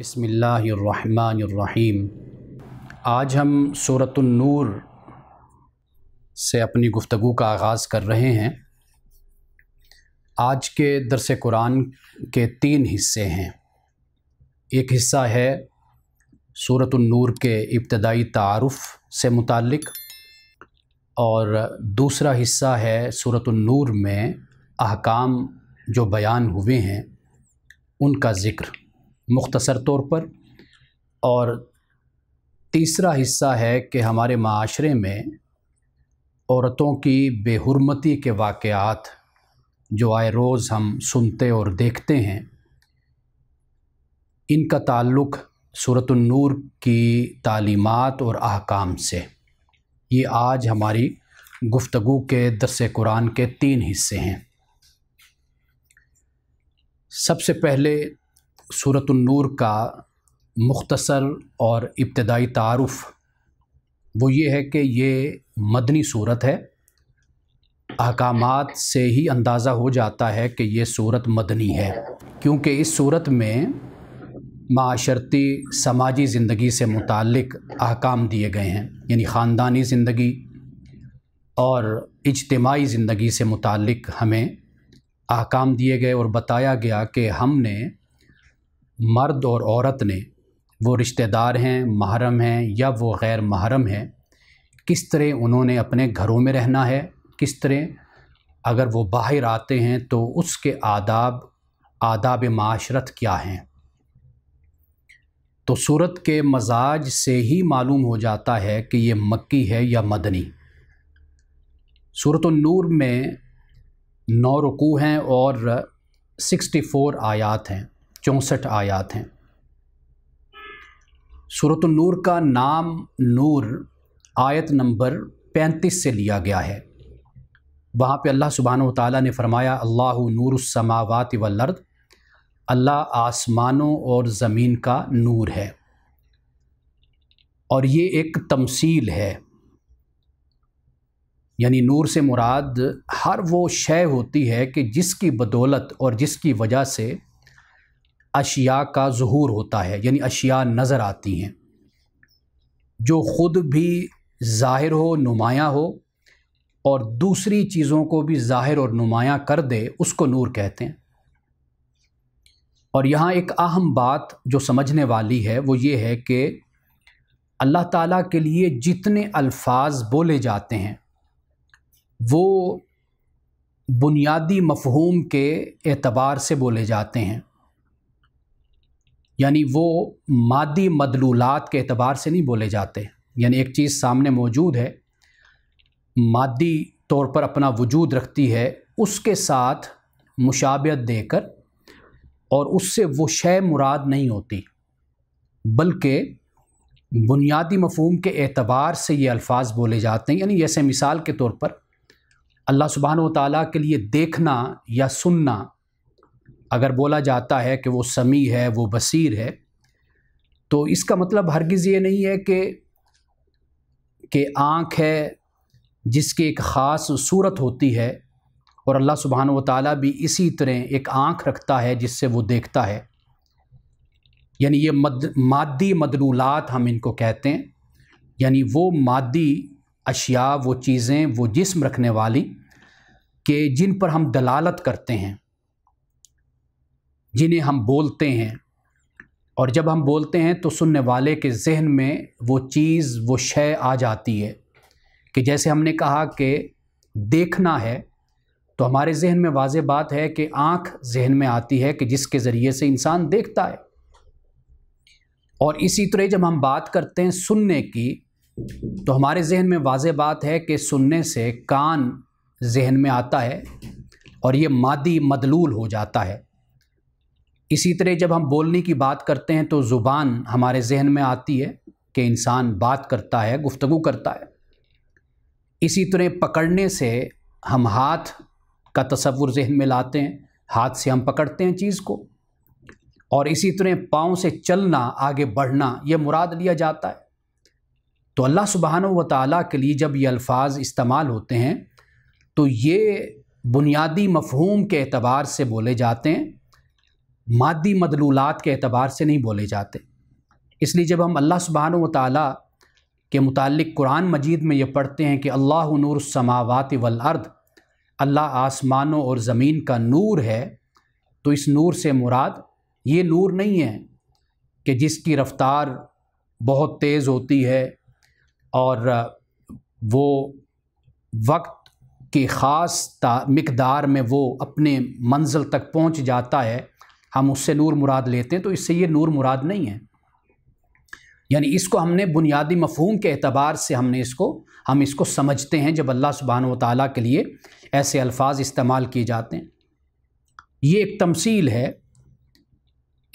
बसमीम आज हम नूर से अपनी गुफ्तु का आगाज़ कर रहे हैं आज के दरस कुरान के तीन हिस्से हैं एक हिस्सा है नूर के इब्तदाई तारफ़ से मुतल और दूसरा हिस्सा है सूरतनूर में अहकाम जो बयान हुए हैं उनका ज़िक्र मुख्तसर तौर पर और तीसरा हिस्सा है कि हमारे माशरे में औरतों की बेहरमती के वाक़ात जो आए रोज़ हम सुनते और देखते हैं इनका ताल्लुक़ सूरत नूर की तालीमात और अहकाम से ये आज हमारी गुफ्तु के दस कुरान के तीन हिस्से हैं सबसे पहले सूरत नूर का मुख्तसर और इब्तदाई तारफ़ वो ये है कि ये मदनी सूरत है अहकाम से ही अंदाज़ा हो जाता है कि ये सूरत मदनी है क्योंकि इस सूरत में माशरती समाजी ज़िंदगी से मुतक़ अहकाम दिए गए हैं यानी ख़ानदानी ज़िंदगी और इजतमाही ज़िंदगी से मुतक़ हमें अहकाम दिए गए और बताया गया कि हमने मर्द और औरत ने वो रिश्तेदार हैं महरम हैं या वो गैर महरम हैं किस तरह उन्होंने अपने घरों में रहना है किस तरह अगर वो बाहर आते हैं तो उसके आदाब आदाब माशरत क्या हैं तो सूरत के मजाज से ही मालूम हो जाता है कि ये मक्की है या मदनी सूरत नूर में नौ रुकू हैं और 64 आयात हैं चौंसठ आयात हैं सूरत नूर का नाम नूर आयत नंबर पैंतीस से लिया गया है वहाँ पे अल्लाह सुबहान तै ने फरमाया अल्लाह नूरसमावत वर्द अल्लाह आसमानों और ज़मीन का नूर है और ये एक तमसील है यानी नूर से मुराद हर वो शय होती है कि जिसकी बदौलत और जिसकी वजह से अशिया का जहूर होता है यानी अशिया नज़र आती हैं जो ख़ुद भी ज़ाहिर हो नुमाया हो और दूसरी चीज़ों को भी ज़ाहिर और नुमाया कर दे उसको नूर कहते हैं और यहाँ एक अहम बात जो समझने वाली है वो ये है कि अल्लाह ताला के लिए जितने अल्फाज बोले जाते हैं वो बुनियादी मफहूम के एतबार से बोले जाते हैं यानी वो मादी मदलूलात के अतबार से नहीं बोले जाते यानी एक चीज़ सामने मौजूद है मादी तौर पर अपना वजूद रखती है उसके साथ मुशाबियत देकर और उससे वो शय मुराद नहीं होती बल्कि बुनियादी मफहम के एतबार से ये अल्फाज बोले जाते हैं यानी जैसे मिसाल के तौर पर अल्लाह सुबहान व के लिए देखना या सुनना अगर बोला जाता है कि वो समी है वो बसीर है तो इसका मतलब हरगिज़ ये नहीं है कि कि आँख है जिसकी एक ख़ास सूरत होती है और अल्लाह सुबहान व ताली भी इसी तरह एक आँख रखता है जिससे वो देखता है यानी ये मद मादी मदनूलत हम इनको कहते हैं यानी वो मादी अशिया वो चीज़ें वो जिस्म रखने वाली के जिन पर हम दलालत करते हैं जिन्हें हम बोलते हैं और जब हम बोलते हैं तो सुनने वाले के जहन में वो चीज़ वो शय आ जाती है कि जैसे हमने कहा कि देखना है तो हमारे जहन में वाज बात है कि आँख जहन में आती है कि जिसके ज़रिए से इंसान देखता है और इसी तरह जब हम बात करते हैं सुनने की तो हमारे जहन में वाज बात है कि सुनने से कान जहन में आता है और ये मादी मदलूल हो जाता है इसी तरह जब हम बोलने की बात करते हैं तो ज़ुबान हमारे जहन में आती है कि इंसान बात करता है गुफ्तु करता है इसी तरह पकड़ने से हम हाथ का तस्वुर जहन में लाते हैं हाथ से हम पकड़ते हैं चीज़ को और इसी तरह पाँव से चलना आगे बढ़ना यह मुराद लिया जाता है तो अल्लाह सुबहान व ताली के लिए जब ये अल्फाज इस्तेमाल होते हैं तो ये बुनियादी मफहूम के अतबार से बोले जाते हैं मादी मदलूलात के अतबार से नहीं बोले जाते इसलिए जब हम अल्लाह सुबहान ताली के मुतालिक कुरान मजीद में ये पढ़ते हैं कि अल्लाह नूर समावत वलअर्द अल्लाह आसमानों और ज़मीन का नूर है तो इस नूर से मुराद ये नूर नहीं है कि जिसकी रफ़्तार बहुत तेज़ होती है और वो वक्त की ख़ास मकदार में वो अपने मंजिल तक पहुँच जाता है हम उससे नूर मुराद लेते हैं तो इससे ये नूर मुराद नहीं है यानी इसको हमने बुनियादी मफहूम के अतबार से हमने इसको हम इसको समझते हैं जब अल्लाह सुबहान व ताली के लिए ऐसे अल्फाज इस्तेमाल किए जाते हैं ये एक तमसील है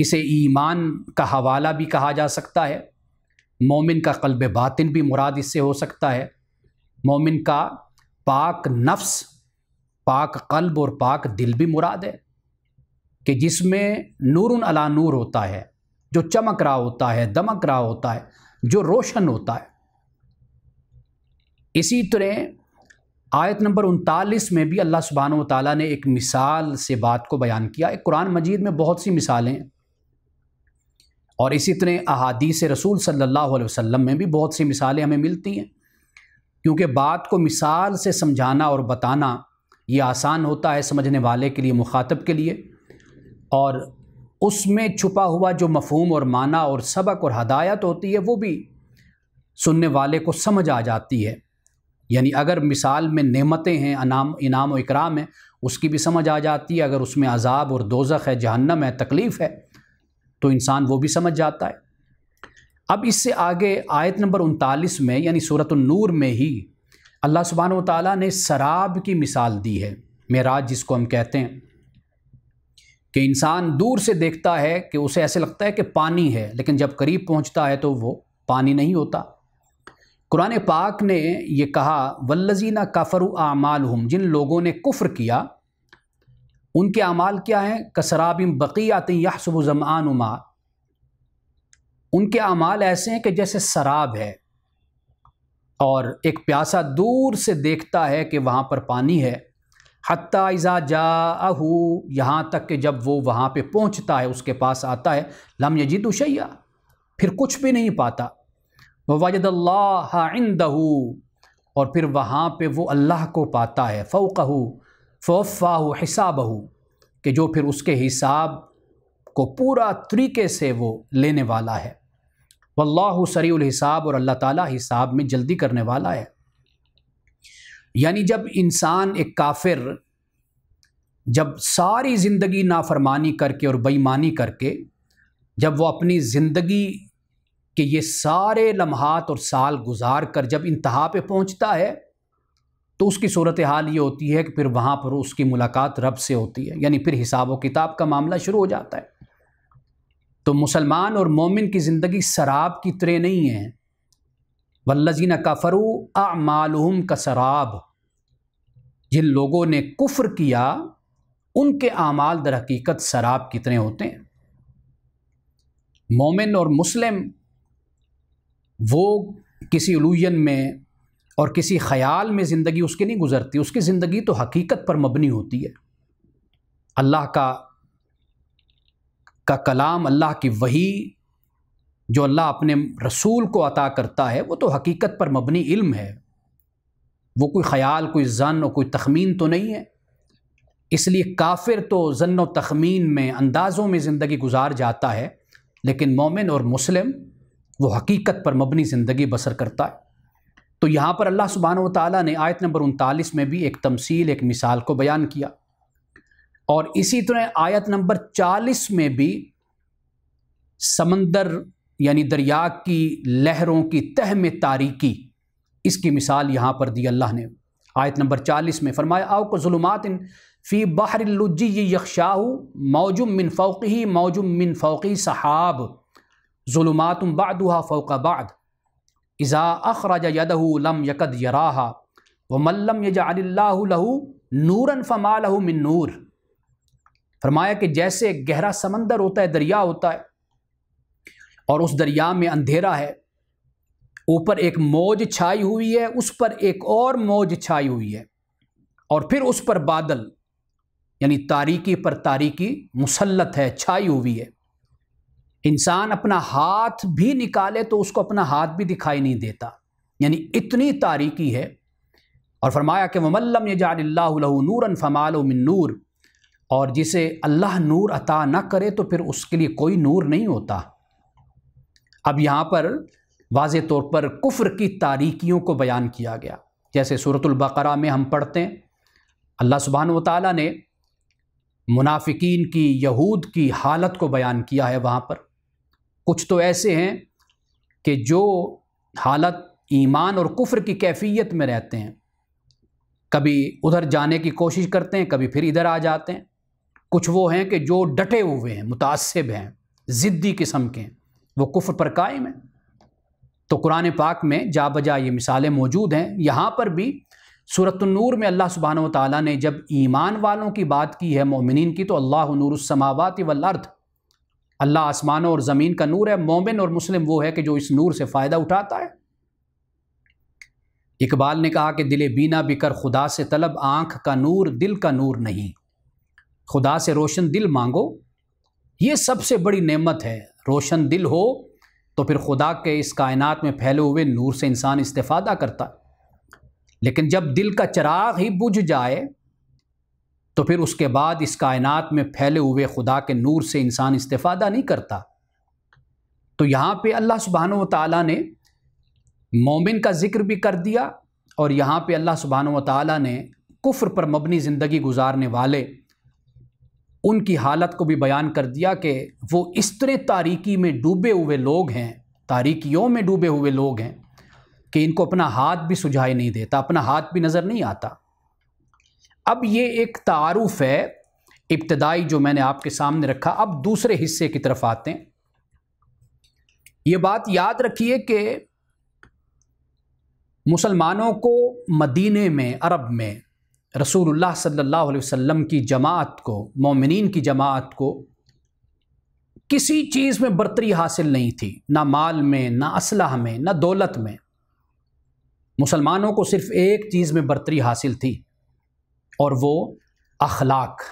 इसे ईमान का हवाला भी कहा जा सकता है मोमिन का कल्ब बातिन भी मुराद इससे हो सकता है मोमिन का पाक नफ्स पाक कल्ब और पाक दिल भी मुराद है कि जिसमें नूर अला नूर होता है जो चमक रहा होता है दमक रहा होता है जो रोशन होता है इसी तरह आयत नंबर उनतालीस में भी अल्लाह सुबहान ताली ने एक मिसाल से बात को बयान किया एक कुरान मजीद में बहुत सी मिसालें और इसी तरह अहादीस रसूल सल्लल्लाहु अलैहि वसल्लम में भी बहुत सी मिसालें हमें मिलती हैं क्योंकि बात को मिसाल से समझाना और बताना ये आसान होता है समझने वाले के लिए मुखातब के लिए और उसमें छुपा हुआ जो मफहम और माना और सबक और हदायत होती है वो भी सुनने वाले को समझ आ जाती है यानी अगर मिसाल में नेमतें हैं अनाम इनाम और इकराम है उसकी भी समझ आ जाती है अगर उसमें अजाब और दोजख है जहन्नम है तकलीफ़ है तो इंसान वो भी समझ जाता है अब इससे आगे आयत नंबर उनतालीस में यानी सूरत नूर में ही अल्लाह सुबहान तराब की मिसाल दी है मेराज जिसको हम कहते हैं कि इंसान दूर से देखता है कि उसे ऐसे लगता है कि पानी है लेकिन जब करीब पहुंचता है तो वो पानी नहीं होता कुरान पाक ने ये कहा वल्लजीना काफ़र आमाल हम जिन लोगों ने कुफ्र किया उनके अमाल क्या हैं कसराबिम या यासब ज़मान उमा उनके अमाल ऐसे हैं कि जैसे शराब है और एक प्यासा दूर से देखता है कि वहाँ पर पानी है हती इज़ा जा अहू यहाँ तक कि जब वो वहाँ पे पहुँचता है उसके पास आता है लम यजीद उशैया फिर कुछ भी नहीं पाता वह वजदल्लादहू और फिर वहाँ पे वो अल्लाह को पाता है फ़ौकहू हिसाब हिसाबहू कि जो फिर उसके हिसाब को पूरा तरीके से वो लेने वाला है वल्लाह सरील हिसाब और अल्लाह ताला हिसाब में जल्दी करने वाला है यानी जब इंसान एक काफिर जब सारी ज़िंदगी नाफरमानी करके और बेईमानी करके जब वो अपनी ज़िंदगी के ये सारे लम्हात और साल गुजार कर जब इंतहा पे पहुंचता है तो उसकी सूरत हाल ये होती है कि फिर वहाँ पर उसकी मुलाकात रब से होती है यानी फिर हिसाब व किताब का मामला शुरू हो जाता है तो मुसलमान और मोमिन की ज़िंदगी शराब की तरह नहीं है वल्लजीन कफ़रू आमालहम कसराब जिन लोगों ने कुफ्र किया उनके आमाल दर हकीकत शराब कितने होते हैं मोमिन और मुस्लिम वो किसी उलूजन में और किसी ख्याल में ज़िंदगी उसकी नहीं गुजरती उसकी ज़िंदगी तो हकीकत पर मबनी होती है अल्लाह का का कलाम अल्लाह की वही जो अल्लाह अपने रसूल को अता करता है वो तो हकीकत पर मबनी इल्म है वो कोई ख़याल कोई जन और कोई तखमीन तो नहीं है इसलिए काफिर तो जन व तखमीन में अंदाज़ों में ज़िंदगी गुजार जाता है लेकिन मोमिन और मुस्लिम वो हकीकत पर मबनी ज़िंदगी बसर करता है तो यहाँ पर अल्लाह सुबहान ताली ने आयत नंबर उनतालीस में भी एक तमसील एक मिसाल को बयान किया और इसी तरह आयत नंबर चालीस में भी समंदर यानी दरिया की लहरों की तह में तारीकी इसकी मिसाल यहाँ पर दी अल्लाह ने आयत नंबर चालीस में फरमाया आओ को इन फ़ी ये यकशाह मौजुम मिन फ़ौक़ी मौजुम मिन फ़ौक़ी सहाब जुलमात बादहा फ़ौक़ इज़ा अखराज यदह लम यकद यराहा व मल्लम यजाल्लाहू नूरन फ़मा मिन नूर फरमाया कि जैसे गहरा समंदर होता है दरिया होता है और उस दरिया में अंधेरा है ऊपर एक मौज छाई हुई है उस पर एक और मौज छाई हुई है और फिर उस पर बादल यानी तारीकी पर तारीकी मुसलत है छाई हुई है इंसान अपना हाथ भी निकाले तो उसको अपना हाथ भी दिखाई नहीं देता यानी इतनी तारीकी है और फरमाया कि ममल्लम ये जानू नूरन फ़माल मिन नूर और जिसे अल्लाह नूर अता ना करे तो फिर उसके लिए कोई नूर नहीं होता अब यहाँ पर वाज तौर पर कुफ्र की तारीकियों को बयान किया गया जैसे सूरतुल्बकरा में हम पढ़ते हैं अल्लाह सुबहान वाली ने मुनाफिकीन की यहूद की हालत को बयान किया है वहाँ पर कुछ तो ऐसे हैं कि जो हालत ईमान और कुफ्र की कैफियत में रहते हैं कभी उधर जाने की कोशिश करते हैं कभी फिर इधर आ जाते हैं कुछ वो हैं कि जो डटे हुए हैं मुतासब हैं ज़िद्दी किस्म के हैं वो कुफ़ पर कायम है तो कुरान पाक में जा बजा ये मिसालें मौजूद हैं यहाँ पर भी सूरत नूर में अल्लाह सुबहान ताली ने जब ईमान वालों की बात की है मोमिन की तो अल्लाह नूरसमावत वर्थ अल्लाह आसमानों और ज़मीन का नूर है मोमिन और मुस्लिम वो है कि जो इस नूर से फ़ायदा उठाता है इकबाल ने कहा कि दिल बीना बिकर खुदा से तलब आँख का नूर दिल का नूर नहीं खुदा से रोशन दिल मांगो ये सबसे बड़ी नेमत है रोशन दिल हो तो फिर खुदा के इस कायनात में फैले हुए नूर से इंसान इस्तेफादा करता लेकिन जब दिल का चराग ही बुझ जाए तो फिर उसके बाद इस कायनात में फैले हुए खुदा के नूर से इंसान इस्तेफादा नहीं करता तो यहाँ पे अल्लाह सुबहान ताली ने मोमिन का ज़िक्र भी कर दिया और यहाँ पे अल्लाह सुबहान ताली ने कुफ्र पर मबनी ज़िंदगी गुजारने वाले उनकी हालत को भी बयान कर दिया कि वो इस तरह तारीकी में डूबे हुए लोग हैं तारीकियों में डूबे हुए लोग हैं कि इनको अपना हाथ भी सुझाई नहीं देता अपना हाथ भी नज़र नहीं आता अब ये एक तारुफ है इब्तदाई जो मैंने आपके सामने रखा अब दूसरे हिस्से की तरफ आते हैं ये बात याद रखिए कि मुसलमानों को मदीने में अरब में रसूलुल्लाह सल्लल्लाहु अलैहि वसल्लम की जमात को मोमिनीन की जमात को किसी चीज़ में बर्तरी हासिल नहीं थी ना माल में ना असलाह में ना दौलत में मुसलमानों को सिर्फ़ एक चीज़ में बर्तरी हासिल थी और वो अखलाक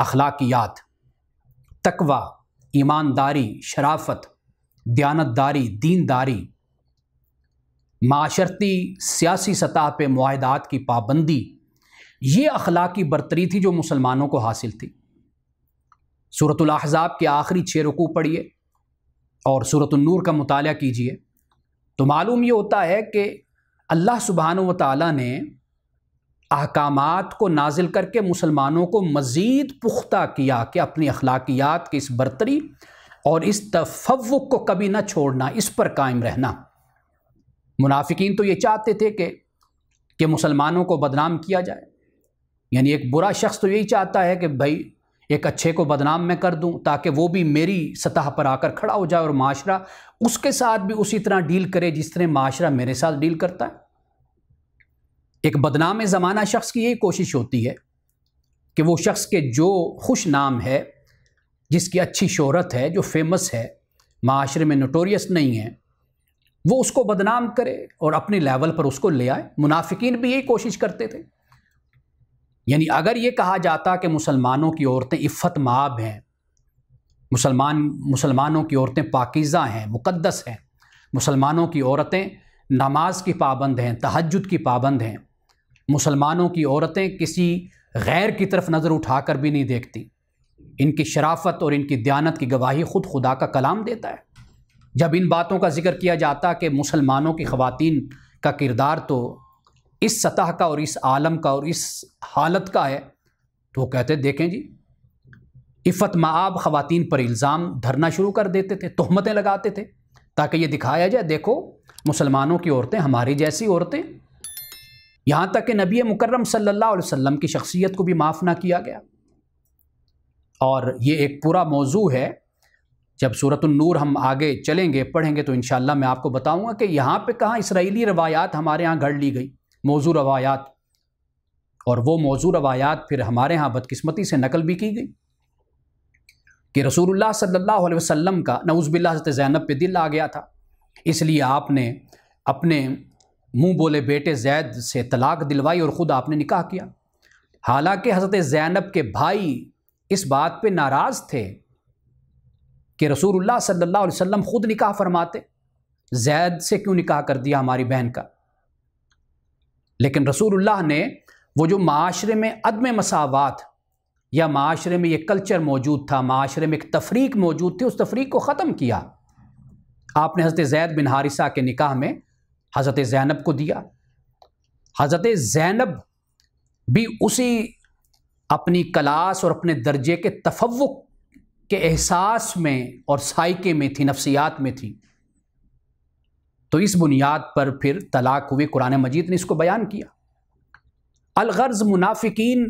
अखलाकियात तकवा ईमानदारी शराफत दयानतदारी दीनदारी माशरती सियासी सतह पर माहदात की पाबंदी ये अखलाक की बरतरी थी जो मुसलमानों को हासिल थी सूरतलाहजाब के आखिरी छः रुकू पढ़िए और सूरत नूर का मताल कीजिए तो मालूम ये होता है कि अल्लाह सुबहान व ताली ने अहकाम को नाजिल करके मुसलमानों को मज़ीद पुख्ता किया कि अपनी अखलाकियात की इस बरतरी और इस तफव को कभी ना छोड़ना इस पर कायम रहना मुनाफिकीन तो ये चाहते थे कि मुसलमानों को बदनाम किया जाए यानी एक बुरा शख्स तो यही चाहता है कि भाई एक अच्छे को बदनाम मैं कर दूं ताकि वो भी मेरी सतह पर आकर खड़ा हो जाए और माशरा उसके साथ भी उसी तरह डील करे जिस तरह माशरा मेरे साथ डील करता है एक बदनाम ज़माना शख्स की यही कोशिश होती है कि वो शख्स के जो खुश नाम है जिसकी अच्छी शोहरत है जो फेमस है माशरे में नोटोरियस नहीं है वो उसको बदनाम करे और अपने लेवल पर उसको ले आए मुनाफिकीन भी यही कोशिश करते थे यानी अगर ये कहा जाता कि मुसलमानों की औरतें इफ़त माब हैं मुसलमान मुसलमानों की औरतें पाकिज़ा हैं मुक़दस हैं मुसलमानों की औरतें नमाज की पाबंद हैं तहजद की पाबंद हैं मुसलमानों की औरतें किसी गैर की तरफ नज़र उठा कर भी नहीं देखती इनकी शराफत और इनकी दयानत की गवाही ख़ुद खुदा का कलाम देता है जब इन बातों का जिक्र किया जाता कि मुसलमानों की ख़वातीन का किरदार तो इस सतह का और इस आलम का और इस हालत का है तो वो कहते देखें जी इफ़त माब ख़वान पर इल्ज़ाम धरना शुरू कर देते थे तहमतें लगाते थे ताकि ये दिखाया जाए देखो मुसलमानों की औरतें हमारी जैसी औरतें यहाँ तक कि नबी मुकर्रम सल्लल्लाहु अलैहि वसल्लम की शख्सियत को भी माफ़ ना किया गया और ये एक पूरा मौजू है जब सूरत नूर हम आगे चलेंगे पढ़ेंगे तो इन मैं आपको बताऊँगा कि यहाँ पर कहाँ इसराइली रवायात हमारे यहाँ गढ़ ली गई मौजू रवायात और वो मौजू रवायात फिर हमारे यहाँ बदकस्मती से नकल भी की गई कि रसूल सल्ला वसम का नऊज़बिल्ला हज़रत ज़ैनब पे दिल आ गया था इसलिए आपने अपने मुँह बोले बेटे जैद से तलाक दिलवाई और ख़ुद आपने निकाह किया हालांकि हज़रत ज़ैनब के भाई इस बात पे नाराज़ थे कि रसूल सल्ला वसम ख़ुद निकाह फरमाते जैद से क्यों निकाह कर दिया हमारी बहन का लेकिन रसूलुल्लाह ने वो जो माशरे में अदम मसावत या माशरे में ये कल्चर मौजूद था माशरे में एक तफरीक मौजूद थी उस तफरीक को ख़त्म किया आपने हज़रत जैद बिन हारिसा के निकाह में हज़रत ज़ैनब को दिया हज़रत ज़ैनब भी उसी अपनी क्लास और अपने दर्जे के तफव के एहसास में और साइके में थी नफ्सियात में थी तो इस बुनियाद पर फिर तलाक हुए कुरान मजीद ने इसको बयान किया अलगर्ज मुनाफिकीन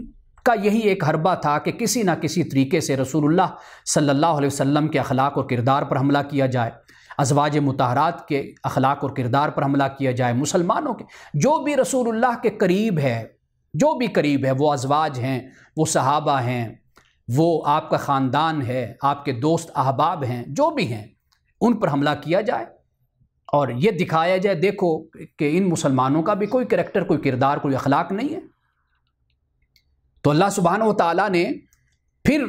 का यही एक हरबा था कि किसी ना किसी तरीके से रसूलुल्लाह सल्लल्लाहु अलैहि वसल्लम के अखलाक और किरदार पर हमला किया जाए अजवाज मतहरात के अखलाक और किरदार पर हमला किया जाए मुसलमानों के जो भी रसूलुल्लाह के करीब है जो भी करीब है वो अजवाज हैं वो सहाबा हैं वो आपका ख़ानदान है आपके दोस्त अहबाब हैं जो भी हैं उन पर हमला किया जाए और ये दिखाया जाए देखो कि इन मुसलमानों का भी कोई करेक्टर कोई किरदार कोई अखलाक नहीं है तो अल्लाह सुबहान ताली ने फिर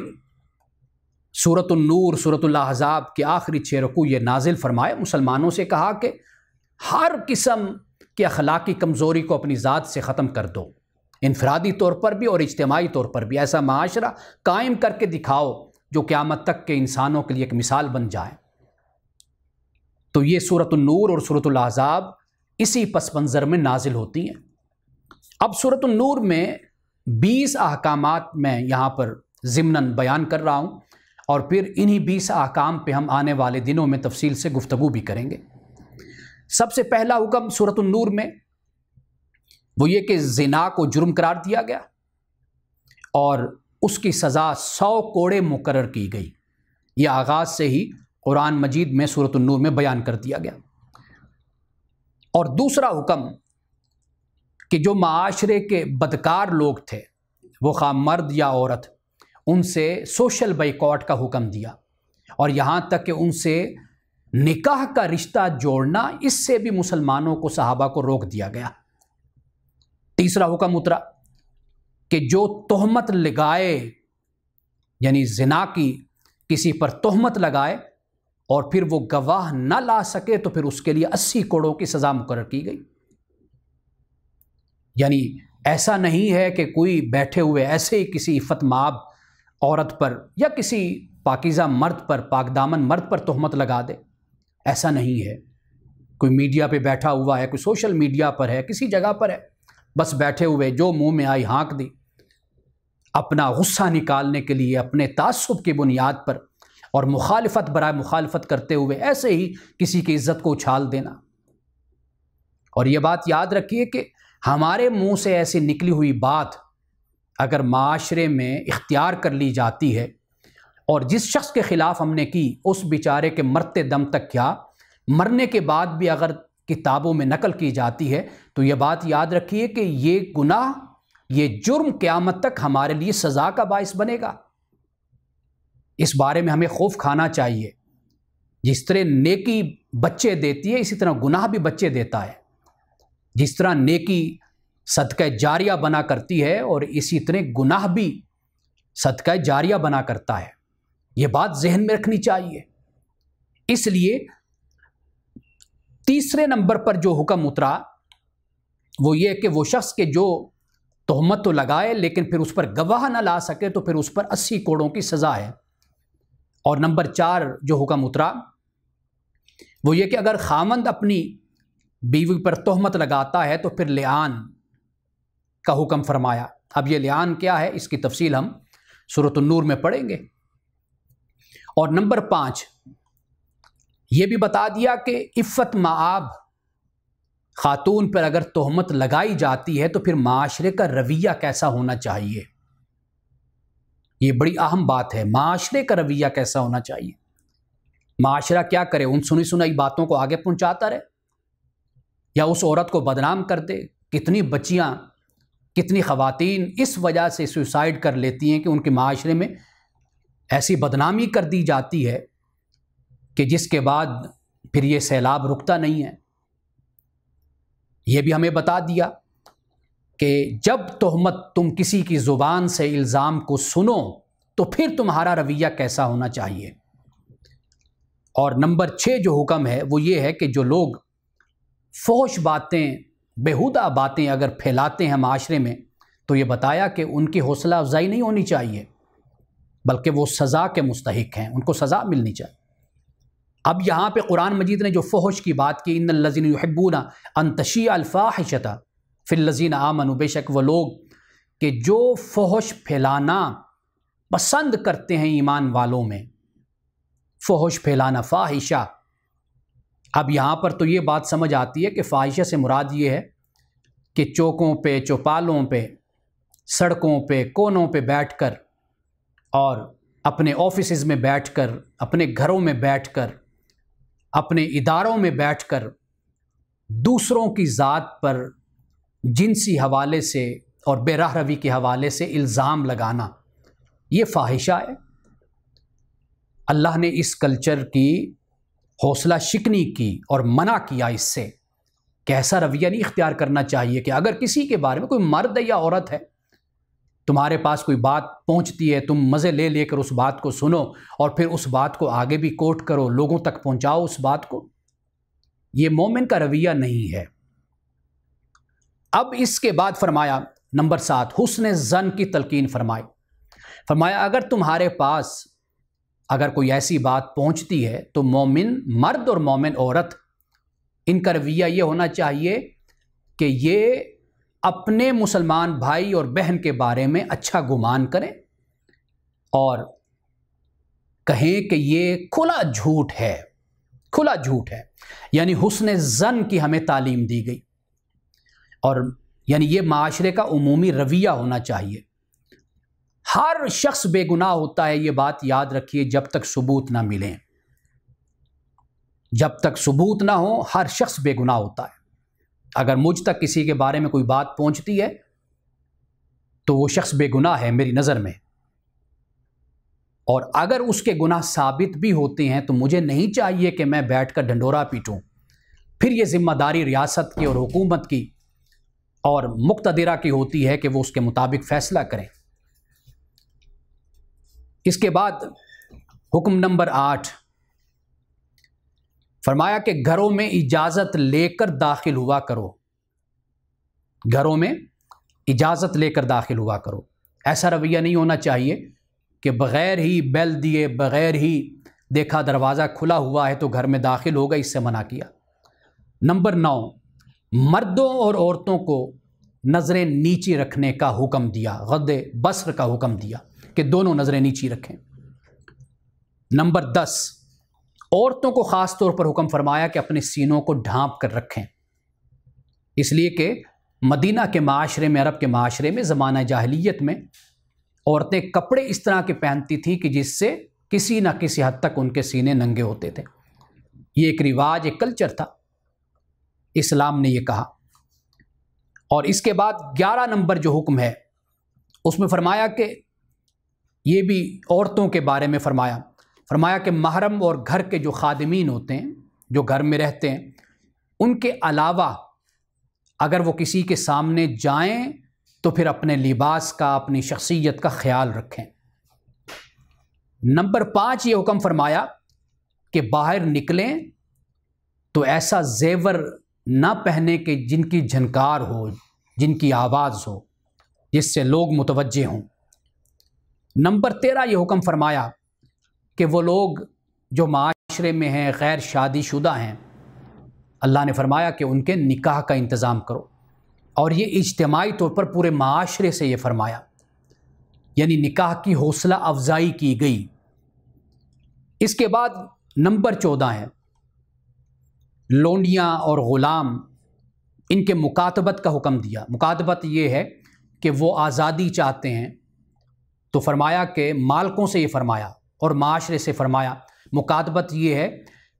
सूरतनूर सूरतलाहजाब के आखिरी छः रकू ये नाजिल फरमाए मुसलमानों से कहा कि हर किस्म की अखलाकी कमज़ोरी को अपनी ज़ात से ख़त्म कर दो इनफरादी तौर पर भी और इज्तमाही तौर पर भी ऐसा माशरा कायम करके दिखाओ जो क़्यामत तक के इंसानों के लिए एक मिसाल बन जाए तो ये सूरत नूर और सूरत आज़ाब इसी पस मंज़र में नाजिल होती हैं अब सूरत नूर में बीस अहकाम मैं यहाँ पर ज़मनन बयान कर रहा हूँ और फिर इन्हीं बीस अहकाम पे हम आने वाले दिनों में तफसील से गुफ्तु भी करेंगे सबसे पहला हुक्म सूरत नूर में वो ये कि जिना को जुर्म करार दिया गया और उसकी सज़ा सौ कोड़े मुकर की गई ये आगाज़ से ही कुरान मजीद में सूरत नूर में बयान कर दिया गया और दूसरा हुक्म कि जो माशरे के बदकार लोग थे वो खा मर्द या औरत उनसे सोशल बैकॉट का हुक्म दिया और यहाँ तक कि उनसे निकाह का रिश्ता जोड़ना इससे भी मुसलमानों को सहाबा को रोक दिया गया तीसरा हुक्म उतरा कि जो तहमत लगाए यानी जिना की किसी पर तहमत लगाए और फिर वो गवाह ना ला सके तो फिर उसके लिए अस्सी करोड़ों की सज़ा मुकर की गई यानी ऐसा नहीं है कि कोई बैठे हुए ऐसे ही किसी माब औरत पर या किसी पाकिज़ा मर्द पर पाकदामन मर्द पर तहमत लगा दे ऐसा नहीं है कोई मीडिया पे बैठा हुआ है कोई सोशल मीडिया पर है किसी जगह पर है बस बैठे हुए जो मुंह में आई हाँक दी अपना गुस्सा निकालने के लिए अपने तासुब की बुनियाद पर और मुखालफत बरए मुखालफत करते हुए ऐसे ही किसी की इज़्ज़त को उछाल देना और ये बात याद रखिए कि हमारे मुंह से ऐसी निकली हुई बात अगर माशरे में इख्तियार कर ली जाती है और जिस शख्स के ख़िलाफ़ हमने की उस बेचारे के मरते दम तक क्या मरने के बाद भी अगर किताबों में नकल की जाती है तो ये बात याद रखिए कि ये गुनाह ये जुर्म क़्यामत तक हमारे लिए सज़ा का बायस बनेगा इस बारे में हमें खौफ खाना चाहिए जिस तरह नेकी बच्चे देती है इसी तरह गुनाह भी बच्चे देता है जिस तरह नेकी सदका जारिया बना करती है और इसी तरह गुनाह भी सदका जारिया बना करता है ये बात जहन में रखनी चाहिए इसलिए तीसरे नंबर पर जो हुक्म उतरा वो ये कि वो शख्स के जो तोहमत तो लगाए लेकिन फिर उस पर गवाह ना ला सके तो फिर उस पर अस्सी कोड़ों की सज़ा है और नंबर चार जो हुक्म उतरा वो ये कि अगर खामंद अपनी बीवी पर तोहमत लगाता है तो फिर लियान का हुक्म फरमाया अब ये लियान क्या है इसकी तफसील हम सूरत नूर में पढ़ेंगे और नंबर पाँच ये भी बता दिया कि इफ़त माब ख़ातून पर अगर तोहमत लगाई जाती है तो फिर माशरे का रवैया कैसा होना चाहिए ये बड़ी अहम बात है माशरे का रवैया कैसा होना चाहिए माशरा क्या करे उन सुनी सुनाई बातों को आगे पहुंचाता रहे या उस औरत को बदनाम कर दे कितनी बच्चियां कितनी खातन इस वजह से सुसाइड कर लेती हैं कि उनके माशरे में ऐसी बदनामी कर दी जाती है कि जिसके बाद फिर ये सैलाब रुकता नहीं है ये भी हमें बता दिया कि जब तहमत तुम किसी की ज़ुबान से इल्ज़ाम को सुनो तो फिर तुम्हारा रवैया कैसा होना चाहिए और नंबर छः जो हुक्म है वो ये है कि जो लोग फोश बातें बेहुदा बातें अगर फैलाते हैं माशरे में तो ये बताया कि उनकी हौसला अफजाई नहीं होनी चाहिए बल्कि वो सज़ा के मुस्तक हैं उनको सज़ा मिलनी चाहिए अब यहाँ पे कुरान मजीद ने जो फ़ोहश की बात की इन लजीन अंतशी अनतशी अल्फ़ाहिशता फिर लजीन आमनु बेशक वह लोग कि जो फोहश फैलाना पसंद करते हैं ईमान वालों में फोहश फैलाना फाहिशा अब यहाँ पर तो ये बात समझ आती है कि फाहिशा से मुराद ये है कि चौकों पे चौपालों पे सड़कों पे कोनों पे बैठकर और अपने ऑफिस में बैठकर अपने घरों में बैठकर अपने इदारों में बैठकर दूसरों की ज़ात पर जिनसी हवाले से और बेराह रवी के हवाले से इल्ज़ाम लगाना ये फाहिशा है अल्लाह ने इस कल्चर की हौसला शिकनी की और मना किया इससे कि ऐसा रवैया नहीं इख्तियार करना चाहिए कि अगर किसी के बारे में कोई मर्द या औरत है तुम्हारे पास कोई बात पहुंचती है तुम मज़े ले लेकर उस बात को सुनो और फिर उस बात को आगे भी कोट करो लोगों तक पहुंचाओ उस बात को ये मोमिन का रवैया नहीं है अब इसके बाद फरमाया नंबर सात हुसन जन की तलकिन फरमाई फरमाया अगर तुम्हारे पास अगर कोई ऐसी बात पहुंचती है तो मोमिन मर्द और मोमिन औरत इनका रवैया ये होना चाहिए कि ये अपने मुसलमान भाई और बहन के बारे में अच्छा गुमान करें और कहें कि ये खुला झूठ है खुला झूठ है यानी हुसन जन की हमें तालीम दी गई और यानी ये माशरे का अमूमी रवैया होना चाहिए हर शख्स बेगुनाह होता है ये बात याद रखिए जब तक सबूत ना मिलें जब तक सबूत ना हो हर शख्स बेगुनाह होता है अगर मुझ तक किसी के बारे में कोई बात पहुंचती है तो वो शख्स बेगुनाह है मेरी नज़र में और अगर उसके गुनाह साबित भी होते हैं तो मुझे नहीं चाहिए कि मैं बैठ कर ढंडोरा पीटूँ फिर ये ज़िम्मेदारी रियासत की और हुकूमत की और मुक्तदिरा की होती है कि वो उसके मुताबिक फ़ैसला करें इसके बाद हुक्म नंबर आठ फरमाया कि घरों में इजाज़त लेकर दाखिल हुआ करो घरों में इजाज़त लेकर दाखिल हुआ करो ऐसा रवैया नहीं होना चाहिए कि बग़ैर ही बेल दिए बग़ैर ही देखा दरवाज़ा खुला हुआ है तो घर में दाखिल होगा इससे मना किया नंबर नौ मर्दों और औरतों को नज़रें नीची रखने का हुक्म दिया गद बसर का हुक्म दिया कि दोनों नज़रें नीची रखें नंबर दस औरतों को ख़ास तौर पर हुक्म फरमाया कि अपने सीनों को ढांप कर रखें इसलिए कि मदीना के माशरे में अरब के माशरे में ज़माना जाहलीत में औरतें कपड़े इस तरह के पहनती थी कि जिससे किसी न किसी हद तक उनके सीने नंगे होते थे ये एक रिवाज एक कल्चर था इस्लाम ने यह कहा और इसके बाद ग्यारह नंबर जो हुक्म है उसमें फरमाया कि ये भी औरतों के बारे में फरमाया फरमाया कि महरम और घर के जो खादमीन होते हैं जो घर में रहते हैं उनके अलावा अगर वो किसी के सामने जाएं तो फिर अपने लिबास का अपनी शख्सियत का ख्याल रखें नंबर पाँच ये हुक्म फरमाया कि बाहर निकलें तो ऐसा जेवर ना पहने के जिनकी झनकार हो जिनकी आवाज़ हो जिससे लोग मुतवजह हों नंबर तेरह ये हुक्म फरमाया कि वो लोग जो माशरे में हैं गैर शादी शुदा हैं अल्लाह ने फरमाया कि उनके निकाह का इंतज़ाम करो और ये इज्तमाही तौर पर पूरे माशरे से ये फरमाया यानी निकाह की हौसला अफजाई की गई इसके बाद नंबर चौदह है लोंडियाँ और ग़ुलाम इनके मुकातबत का हुक्म दिया मुकातबत ये है कि वो आज़ादी चाहते हैं तो फरमाया कि मालकों से ये फरमाया और माशरे से फरमाया मुकातबत ये है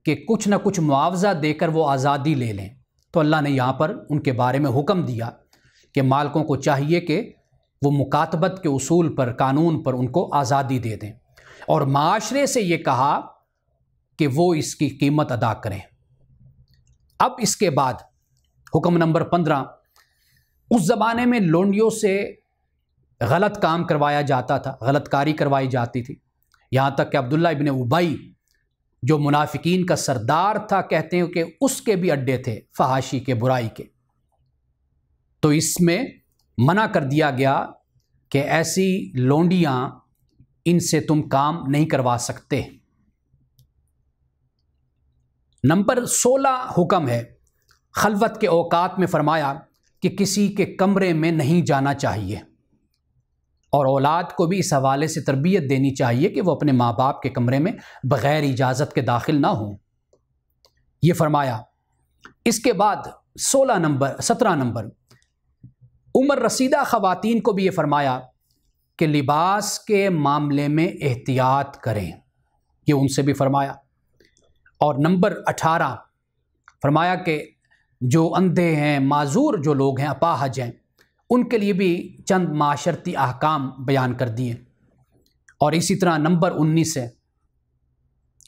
कि कुछ ना कुछ मुआवजा देकर वो आज़ादी ले लें तो अल्लाह ने यहाँ पर उनके बारे में हुक्म दिया कि मालकों को चाहिए कि वो मुकातबत के उसूल पर कानून पर उनको आज़ादी दे दें और माशरे से ये कहा कि वो इसकी कीमत अदा करें अब इसके बाद हुक्म नंबर पंद्रह उस ज़माने में लोंडियों से गलत काम करवाया जाता था गलतकारी करवाई जाती थी यहाँ तक कि अब्दुल्ला इबन उबई जो मुनाफिकीन का सरदार था कहते हैं कि उसके भी अड्डे थे फहाशी के बुराई के तो इसमें मना कर दिया गया कि ऐसी लोंडियाँ इनसे तुम काम नहीं करवा सकते नंबर सोलह हुक्म है खलवत के अवकात में फरमाया कि किसी के कमरे में नहीं जाना चाहिए और औलाद को भी इस हवाले से तरबियत देनी चाहिए कि वो अपने माँ बाप के कमरे में बग़ैर इजाज़त के दाखिल ना हों ये फरमाया इसके बाद सोलह नंबर सत्रह नंबर उम्र रसीदा ख़वातीन को भी ये फरमाया कि लिबास के मामले में एहतियात करें ये उनसे भी फरमाया और नंबर अठारह फरमाया कि जो अंधे हैं माजूर जो लोग हैं अपाहज हैं उनके लिए भी चंद माशरती अहकाम बयान कर दिए और इसी तरह नंबर उन्नीस है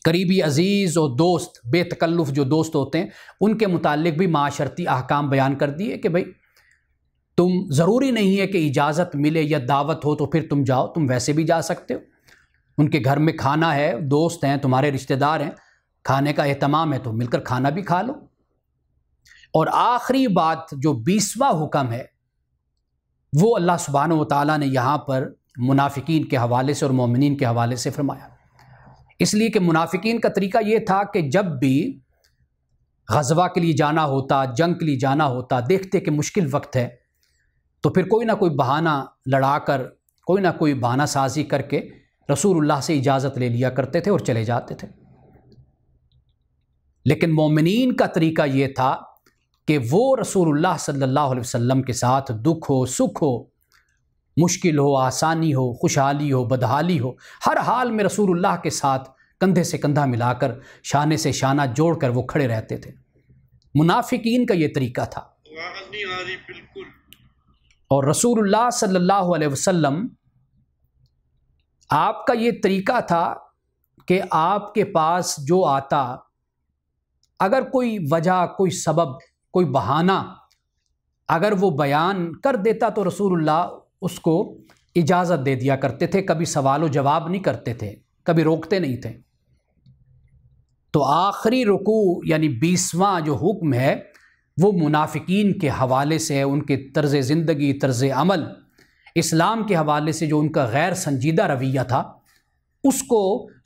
करीबी अजीज़ और दोस्त बेतकल्लुफ़ जो दोस्त होते हैं उनके मुतालिक भी माशरती अहकाम बयान कर दिए कि भाई तुम ज़रूरी नहीं है कि इजाज़त मिले या दावत हो तो फिर तुम जाओ तुम वैसे भी जा सकते हो उनके घर में खाना है दोस्त हैं तुम्हारे रिश्तेदार हैं खाने का अहतमाम है तो मिलकर खाना भी खा लो और आखिरी बात जो बीसवा हुक्म है वो अल्लाह सुबहान ताली ने यहाँ पर मुनाफिकीन के हवाले से और ममिन के हवाले से फरमाया इसलिए कि मुनाफिकीन का तरीका ये था कि जब भी गजवा के लिए जाना होता जंग के लिए जाना होता देखते कि मुश्किल वक्त है तो फिर कोई ना कोई बहाना लड़ा कर कोई ना कोई बहाना साजी करके रसूलुल्लाह से इजाज़त ले लिया करते थे और चले जाते थे लेकिन मोमिन का तरीका ये था कि वो रसूलुल्लाह सल्लल्लाहु अलैहि वसल्लम के साथ दुख हो सुख हो मुश्किल हो आसानी हो खुशहाली हो बदहाली हो हर हाल में रसूलुल्लाह के साथ कंधे से कंधा मिलाकर शाने से शाना जोड़कर वो खड़े रहते थे मुनाफिकीन का ये तरीका था और रसूलुल्लाह सल्लल्लाहु अलैहि वसल्लम आपका ये तरीका था कि आपके पास जो आता अगर कोई वजह कोई सबब कोई बहाना अगर वो बयान कर देता तो रसूलुल्लाह उसको इजाज़त दे दिया करते थे कभी सवाल व जवाब नहीं करते थे कभी रोकते नहीं थे तो आखिरी रुकू यानी बीसवां जो हुक्म है वो मुनाफिकीन के हवाले से है उनके तर्ज़ ज़िंदगी तर्ज़ अमल इस्लाम के हवाले से जो उनका गैर संजीदा रवैया था उसको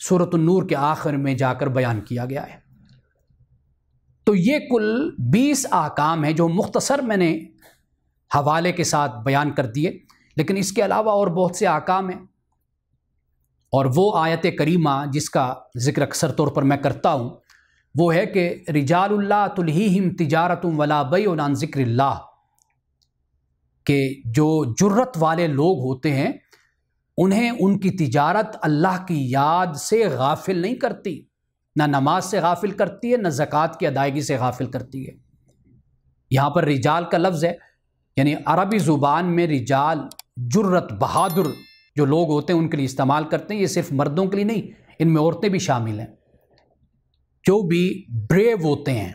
सूरत नूर के आखिर में जाकर बयान किया गया है तो ये कुल 20 आकाम हैं जो मुख्तसर मैंने हवाले के साथ बयान कर दिए लेकिन इसके अलावा और बहुत से आकाम हैं और वो आयत करीमा जिसका जिक्र अक्सर तौर पर मैं करता हूँ वो है कि रिजाल्ला तुलहीम तजारत वला बन ज़िक्र के जो जुर्रत वाले लोग होते हैं उन्हें उनकी तिजारत अल्लाह की याद से गाफिल नहीं करती ना नमाज से गाफिल करती है ना ज़क़़त की अदायगी से गाफिल करती है यहाँ पर रिजाल का लफ्ज़ है यानी अरबी ज़ुबान में रिजाल जुर्रत बहादुर जो लोग होते हैं उनके लिए इस्तेमाल करते हैं ये सिर्फ मर्दों के लिए नहीं इनमें औरतें भी शामिल हैं जो भी ब्रेव होते हैं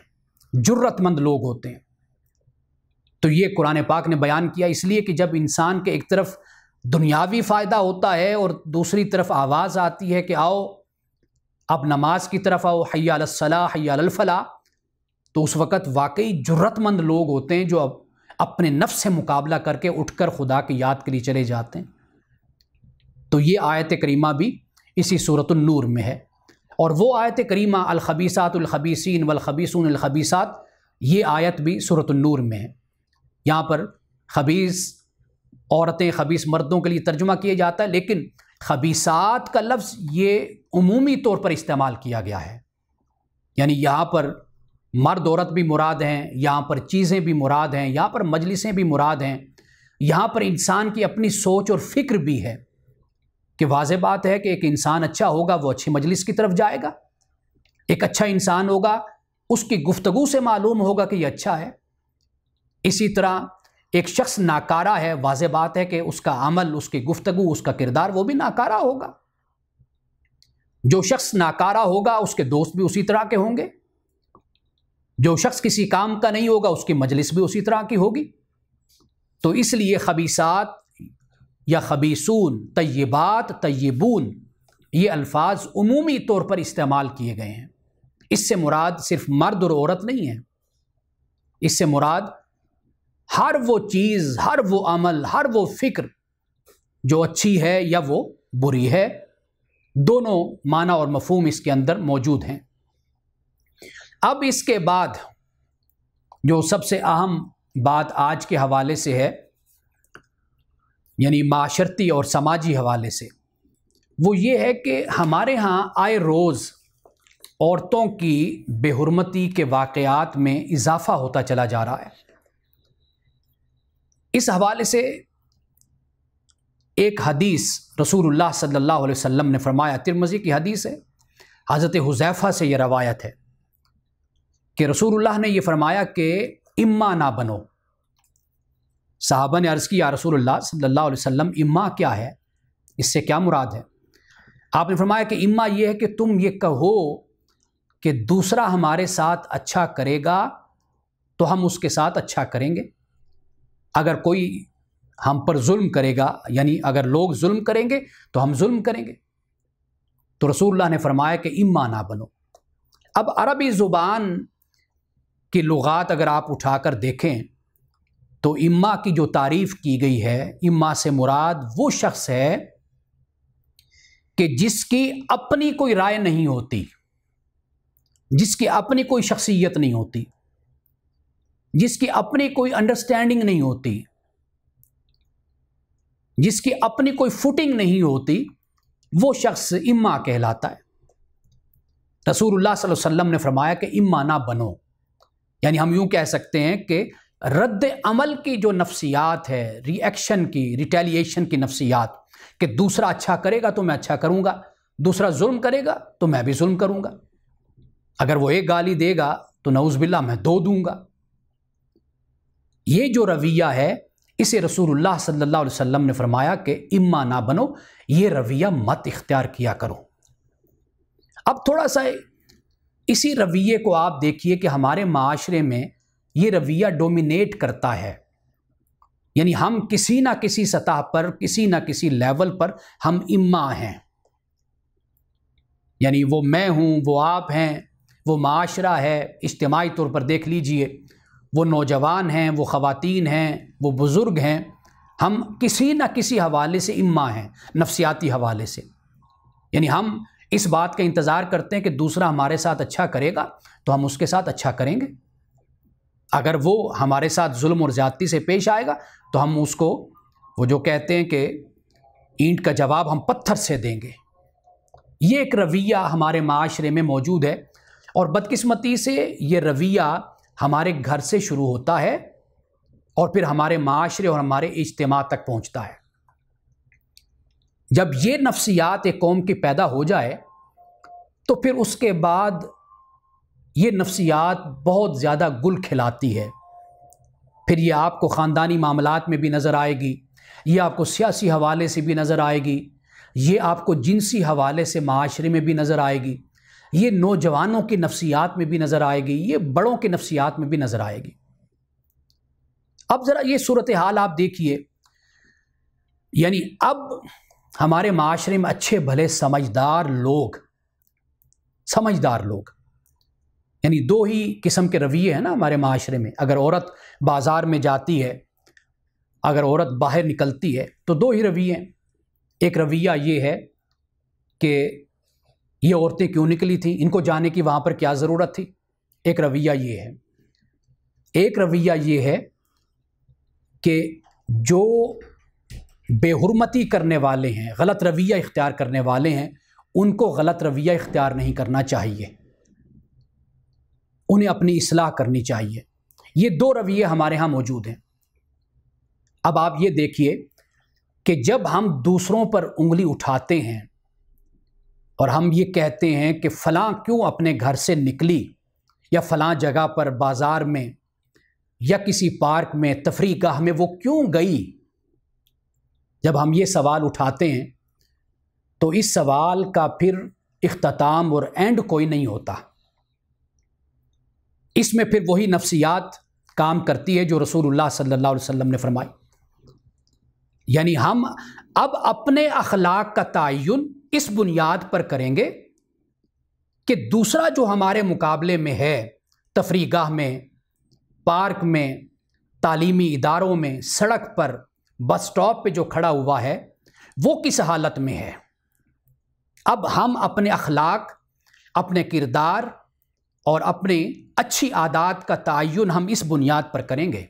जुर्रतमंद लोग होते हैं तो ये कुरान पाक ने बयान किया इसलिए कि जब इंसान के एक तरफ दुनियावी फ़ायदा होता है और दूसरी तरफ आवाज़ आती है कि आओ अब नमाज की तरफ आओ हयासला हयालफला तो उस वक़्त वाकई ज़रूरतमंद लोग होते हैं जो अब अपने नफ से मुकाबला करके उठकर खुदा की याद के लिए चले जाते हैं तो ये आयत करीमा भी इसी नूर में है और वो आयत करीमा अलखबीसातलखबीसिन अलखबीसात ये आयत भी नूर में है यहाँ पर खबीस औरतें खबीस मर्दों के लिए तर्जुमा किया जाता है लेकिन खबीसात का लफ्ज़ ये अमूमी तौर पर इस्तेमाल किया गया है यानी यहाँ पर मर्द औरत भी मुराद हैं यहाँ पर चीज़ें भी मुराद हैं यहाँ पर मजलिसें भी मुराद हैं यहाँ पर इंसान की अपनी सोच और फिक्र भी है कि वाज बात है कि एक इंसान अच्छा होगा वो अच्छी मजलिस की तरफ जाएगा एक अच्छा इंसान होगा उसकी गुफ्तगु से मालूम होगा कि ये अच्छा है इसी तरह एक शख्स नाकारा है वाज बात है कि उसका अमल उसकी गुफ्तु उसका किरदार वो भी नाकारा होगा जो शख्स नाकारा होगा उसके दोस्त भी उसी तरह के होंगे जो शख्स किसी काम का नहीं होगा उसकी मजलिस भी उसी तरह की होगी तो इसलिए खबीसात या खबीसून तयबात तयबून ये अल्फाज अमूमी तौर पर इस्तेमाल किए गए हैं इससे मुराद सिर्फ मर्द और औरत नहीं है इससे मुराद हर वो चीज़ हर वो अमल हर वो फ़िक्र जो अच्छी है या वो बुरी है दोनों माना और मफहम इसके अंदर मौजूद हैं अब इसके बाद जो सबसे अहम बात आज के हवाले से है यानी माशरती और समाजी हवाले से वो ये है कि हमारे यहाँ आए रोज़ औरतों की बेहरमती के वाक़ात में इजाफ़ा होता चला जा रहा है इस हवाले से एक हदीस रसूलुल्लाह सल्लल्लाहु अलैहि वसल्लम ने फरमाया तिरमजी की हदीस है हज़रत हुजैफ़ा से यह रवायत है कि रसूलुल्लाह ने यह फरमाया कि इम्मा ना बनो साहबा ने अर्ज़ किया रसूलुल्लाह सल्लल्लाहु अलैहि वसल्लम इम्मा क्या है इससे क्या मुराद है आपने फरमाया कि इम्मा यह है कि तुम ये कहो कि दूसरा हमारे साथ अच्छा करेगा तो हम उसके साथ अच्छा करेंगे अगर कोई हम पर जुल्म करेगा यानी अगर लोग जुल्म करेंगे तो हम जुल्म करेंगे तो रसूलुल्लाह ने फरमाया कि इम्मा ना बनो अब अरबी ज़ुबान की लुगात अगर आप उठा कर देखें तो इम्मा की जो तारीफ़ की गई है इम्मा से मुराद वो शख्स है कि जिसकी अपनी कोई राय नहीं होती जिसकी अपनी कोई शख्सियत नहीं होती जिसकी अपनी कोई अंडरस्टैंडिंग नहीं होती जिसकी अपनी कोई फुटिंग नहीं होती वो शख्स इम्मा कहलाता है रसूलुल्लाह सल्लल्लाहु अलैहि वसल्लम ने फरमाया कि इम्मा ना बनो यानी हम यूं कह सकते हैं कि रद्द अमल की जो नफ्सियात है रिएक्शन की रिटेलिएशन की नफ्सियात कि दूसरा अच्छा करेगा तो मैं अच्छा करूँगा दूसरा जुल्म करेगा तो मैं भी जुल्म करूँगा अगर वो एक गाली देगा तो बिल्ला मैं दो दूंगा ये जो रवैया है इसे रसूलुल्लाह सल्लल्लाहु अलैहि वसल्लम ने फरमाया कि इम्मा ना बनो ये रवैया मत इख्तियार किया करो अब थोड़ा सा इसी रवैये को आप देखिए कि हमारे माशरे में ये रवैया डोमिनेट करता है यानी हम किसी ना किसी सतह पर किसी ना किसी लेवल पर हम इम्मा हैं यानी वो मैं हूँ वो आप हैं वो माशरा है इज्तमाही तौर पर देख लीजिए वो नौजवान हैं वो ख़वातीन हैं वो बुज़ुर्ग हैं हम किसी न किसी हवाले से इम्मा हैं नफसियाती हवाले से यानी हम इस बात का इंतज़ार करते हैं कि दूसरा हमारे साथ अच्छा करेगा तो हम उसके साथ अच्छा करेंगे अगर वो हमारे साथ जुल्म और ज़्यादती से पेश आएगा तो हम उसको वो जो कहते हैं कि ईंट का जवाब हम पत्थर से देंगे ये एक रवैया हमारे माशरे में मौजूद है और बदकिस्मती से ये रवैया हमारे घर से शुरू होता है और फिर हमारे माशरे और हमारे इज्तम तक पहुँचता है जब ये नफ्सियात एक कौम की पैदा हो जाए तो फिर उसके बाद ये नफ्सियात बहुत ज़्यादा गुल खिलाती है फिर ये आपको ख़ानदानी मामलों में भी नज़र आएगी ये आपको सियासी हवाले से भी नज़र आएगी ये आपको जिनसी हवाले से माशरे में भी नज़र आएगी ये नौजवानों की नफसियात में भी नज़र आएगी ये बड़ों के नफसियात में भी नज़र आएगी अब ज़रा ये सूरत हाल आप देखिए यानी अब हमारे माशरे में अच्छे भले समझदार लोग समझदार लोग यानी दो ही किस्म के रवैये हैं ना हमारे माशरे में अगर औरत बाज़ार में जाती है अगर औरत बाहर निकलती है तो दो ही रवैये हैं एक रवैया ये है कि ये औरतें क्यों निकली थी इनको जाने की वहाँ पर क्या ज़रूरत थी एक रवैया ये है एक रवैया ये है कि जो बेहरमती करने वाले हैं गलत रवैया इख्तियार करने वाले हैं उनको गलत रवैया इख्तियार नहीं करना चाहिए उन्हें अपनी असलाह करनी चाहिए ये दो रवैये हमारे यहाँ मौजूद हैं अब आप ये देखिए कि जब हम दूसरों पर उंगली उठाते हैं और हम ये कहते हैं कि फ़लाँ क्यों अपने घर से निकली या फ़लाँ जगह पर बाज़ार में या किसी पार्क में तफरी गाह में वो क्यों गई जब हम ये सवाल उठाते हैं तो इस सवाल का फिर अख्ताम और एंड कोई नहीं होता इसमें फिर वही नफ्सियात काम करती है जो रसूलुल्लाह सल्लल्लाहु अलैहि वसल्लम ने फरमाई यानी हम अब अपने अखलाक का तयन इस बुनियाद पर करेंगे कि दूसरा जो हमारे मुकाबले में है तफरीगाह में पार्क में तालीमी इदारों में सड़क पर बस स्टॉप पे जो खड़ा हुआ है वो किस हालत में है अब हम अपने अखलाक अपने किरदार और अपने अच्छी आदात का तयन हम इस बुनियाद पर करेंगे